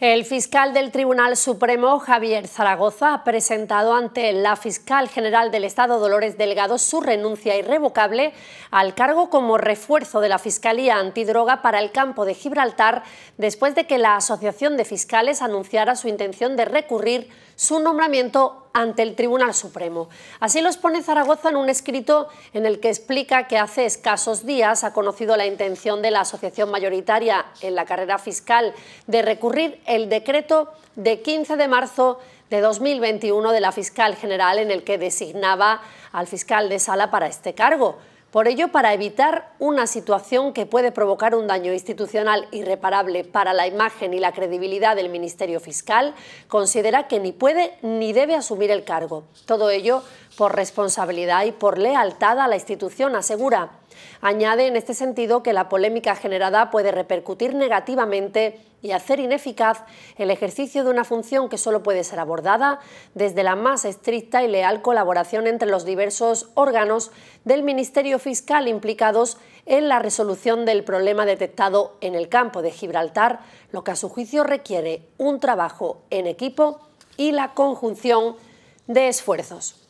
El fiscal del Tribunal Supremo, Javier Zaragoza, ha presentado ante la fiscal general del Estado, Dolores Delgado, su renuncia irrevocable al cargo como refuerzo de la Fiscalía Antidroga para el campo de Gibraltar, después de que la Asociación de Fiscales anunciara su intención de recurrir su nombramiento ante el Tribunal Supremo. Así los pone Zaragoza en un escrito en el que explica que hace escasos días ha conocido la intención de la asociación mayoritaria en la carrera fiscal de recurrir el decreto de 15 de marzo de 2021 de la fiscal general en el que designaba al fiscal de sala para este cargo. Por ello, para evitar una situación que puede provocar un daño institucional irreparable para la imagen y la credibilidad del Ministerio Fiscal, considera que ni puede ni debe asumir el cargo. Todo ello por responsabilidad y por lealtad a la institución, asegura. Añade en este sentido que la polémica generada puede repercutir negativamente y hacer ineficaz el ejercicio de una función que solo puede ser abordada desde la más estricta y leal colaboración entre los diversos órganos del Ministerio Fiscal implicados en la resolución del problema detectado en el campo de Gibraltar, lo que a su juicio requiere un trabajo en equipo y la conjunción de esfuerzos.